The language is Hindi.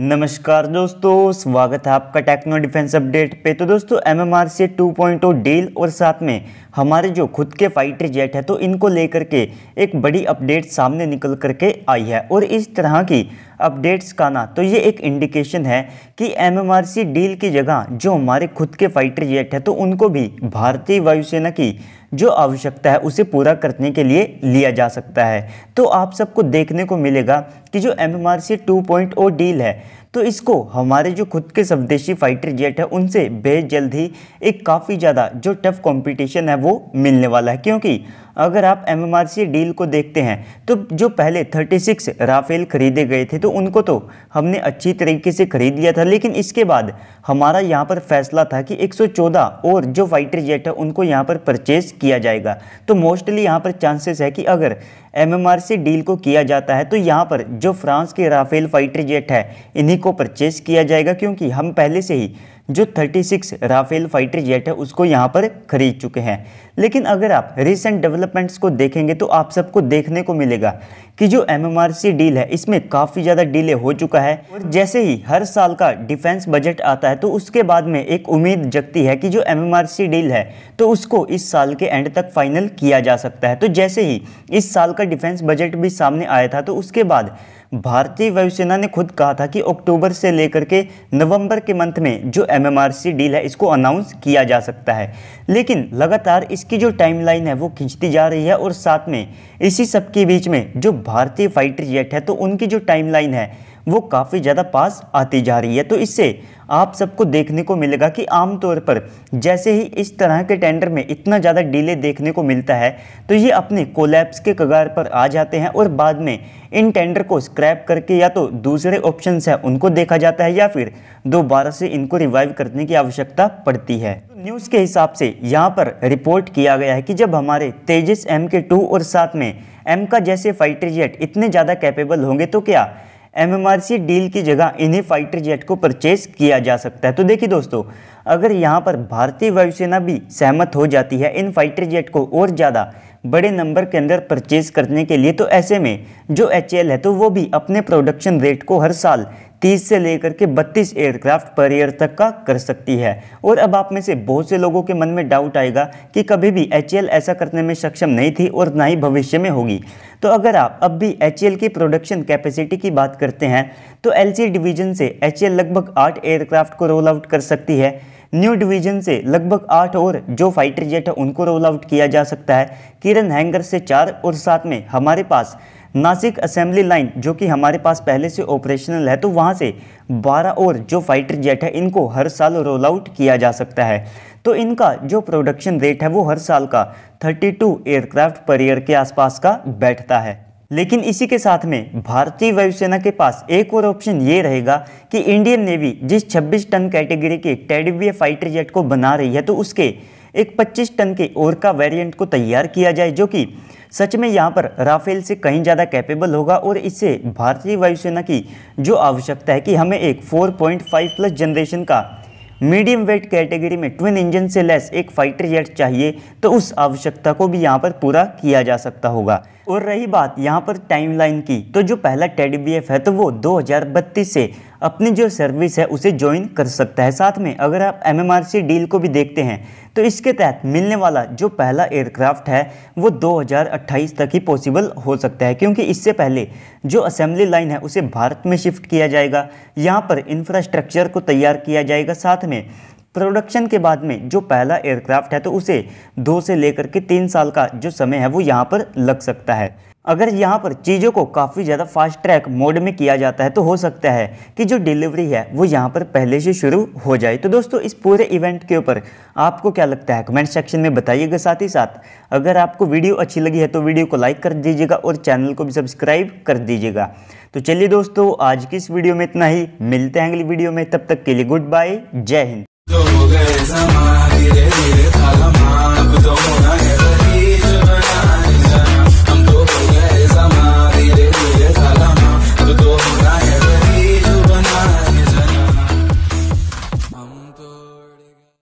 नमस्कार दोस्तों स्वागत है आपका टेक्नो डिफेंस अपडेट पे तो दोस्तों M M R C two point deal और साथ में हमारे जो खुद के फाइटर जेट है तो इनको लेकर के एक बड़ी अपडेट सामने निकल करके आई है और इस तरह की अपडेट्स का ना तो ये एक इंडिकेशन है कि M M R C deal की जगह जो हमारे खुद के फाइटर जेट है तो उनको भी भारतीय वायुसेना की जो आवश्यकता है उसे पूरा करने के लिए लिया जा सकता है तो आप सबको देखने को मिलेगा कि जो M M R C two deal है तो इसको हमारे जो खुद के स्वदेशी फाइटर जेट है उनसे बेहद जल्द ही एक काफ़ी ज़्यादा जो टफ कॉम्पिटिशन है वो मिलने वाला है क्योंकि अगर आप एम डील को देखते हैं तो जो पहले 36 राफेल खरीदे गए थे तो उनको तो हमने अच्छी तरीके से खरीद लिया था लेकिन इसके बाद हमारा यहाँ पर फैसला था कि 114 और जो फाइटर जेट है उनको यहाँ पर परचेज किया जाएगा तो मोस्टली यहाँ पर चांसेस है कि अगर एम डील को किया जाता है तो यहाँ पर जो फ्रांस के राफेल फाइटर जेट है इन्हीं को परचेस किया जाएगा क्योंकि हम पहले से ही जो 36 राफेल फाइटर जेट है उसको यहाँ पर खरीद चुके हैं लेकिन अगर आप रिसेंट डेवलपमेंट्स को देखेंगे तो आप सबको देखने को मिलेगा कि जो एम डील है इसमें काफ़ी ज़्यादा डीले हो चुका है और जैसे ही हर साल का डिफेंस बजट आता है तो उसके बाद में एक उम्मीद जगती है कि जो एम डील है तो उसको इस साल के एंड तक फाइनल किया जा सकता है तो जैसे ही इस साल का डिफेंस बजट भी सामने आया था तो उसके बाद भारतीय वायुसेना ने खुद कहा था कि अक्टूबर से लेकर के नवंबर के मंथ में जो एमएमआरसी डील है इसको अनाउंस किया जा सकता है लेकिन लगातार इसकी जो टाइमलाइन है वो खींचती जा रही है और साथ में इसी सब के बीच में जो भारतीय फाइटर जेट है तो उनकी जो टाइमलाइन है वो काफ़ी ज़्यादा पास आती जा रही है तो इससे आप सबको देखने को मिलेगा कि आमतौर पर जैसे ही इस तरह के टेंडर में इतना ज़्यादा डिले देखने को मिलता है तो ये अपने कोलैप्स के कगार पर आ जाते हैं और बाद में इन टेंडर को स्क्रैप करके या तो दूसरे ऑप्शंस हैं उनको देखा जाता है या फिर दोबारा से इनको रिवाइव करने की आवश्यकता पड़ती है न्यूज़ के हिसाब से यहाँ पर रिपोर्ट किया गया है कि जब हमारे तेजस एम के टू और साथ में एम का जैसे फाइटर जेट इतने ज़्यादा कैपेबल होंगे तो क्या एमएमआरसी डील की जगह इन्हीं फाइटर जेट को परचेज किया जा सकता है तो देखिए दोस्तों अगर यहाँ पर भारतीय वायुसेना भी सहमत हो जाती है इन फाइटर जेट को और ज़्यादा बड़े नंबर के अंदर परचेज करने के लिए तो ऐसे में जो एच है तो वो भी अपने प्रोडक्शन रेट को हर साल तीस से लेकर के बत्तीस एयरक्राफ्ट पर ईयर तक का कर सकती है और अब आप में से बहुत से लोगों के मन में डाउट आएगा कि कभी भी एच ऐसा करने में सक्षम नहीं थी और ना ही भविष्य में होगी तो अगर आप अब भी एच की प्रोडक्शन कैपेसिटी की बात करते हैं तो एल डिवीजन से एच लगभग आठ एयरक्राफ्ट को रोल आउट कर सकती है न्यू डिवीजन से लगभग आठ और जो फाइटर जेट है उनको रोल आउट किया जा सकता है किरण हैंगर से चार और साथ में हमारे पास नासिक असेंबली लाइन जो कि हमारे पास पहले से ऑपरेशनल है तो वहाँ से 12 और जो फाइटर जेट है इनको हर साल रोल आउट किया जा सकता है तो इनका जो प्रोडक्शन रेट है वो हर साल का 32 एयरक्राफ्ट पर ईयर के आसपास का बैठता है लेकिन इसी के साथ में भारतीय वायुसेना के पास एक और ऑप्शन ये रहेगा कि इंडियन नेवी जिस 26 टन कैटेगरी के टेडीबी फाइटर जेट को बना रही है तो उसके एक 25 टन के और का वेरिएंट को तैयार किया जाए जो कि सच में यहाँ पर राफेल से कहीं ज़्यादा कैपेबल होगा और इससे भारतीय वायुसेना की जो आवश्यकता है कि हमें एक 4.5 प्लस जनरेशन का मीडियम वेट कैटेगरी में ट्विन इंजन से लेस एक फाइटर जेट चाहिए तो उस आवश्यकता को भी यहाँ पर पूरा किया जा सकता होगा और रही बात यहाँ पर टाइमलाइन की तो जो पहला टेडी बी है तो वो दो से अपनी जो सर्विस है उसे ज्वाइन कर सकता है साथ में अगर आप एम डील को भी देखते हैं तो इसके तहत मिलने वाला जो पहला एयरक्राफ्ट है वो 2028 तक ही पॉसिबल हो सकता है क्योंकि इससे पहले जो असेंबली लाइन है उसे भारत में शिफ्ट किया जाएगा यहाँ पर इंफ्रास्ट्रक्चर को तैयार किया जाएगा साथ में प्रोडक्शन के बाद में जो पहला एयरक्राफ्ट है तो उसे दो से लेकर के तीन साल का जो समय है वो यहाँ पर लग सकता है अगर यहाँ पर चीज़ों को काफ़ी ज़्यादा फास्ट ट्रैक मोड में किया जाता है तो हो सकता है कि जो डिलीवरी है वो यहाँ पर पहले से शुरू हो जाए तो दोस्तों इस पूरे इवेंट के ऊपर आपको क्या लगता है कमेंट सेक्शन में बताइएगा साथ ही साथ अगर आपको वीडियो अच्छी लगी है तो वीडियो को लाइक कर दीजिएगा और चैनल को भी सब्सक्राइब कर दीजिएगा तो चलिए दोस्तों आज की इस वीडियो में इतना ही मिलते हैं अगली वीडियो में तब तक के लिए गुड बाय जय Hind Dogo gaye zaman, dire dire thala maan, ab toh na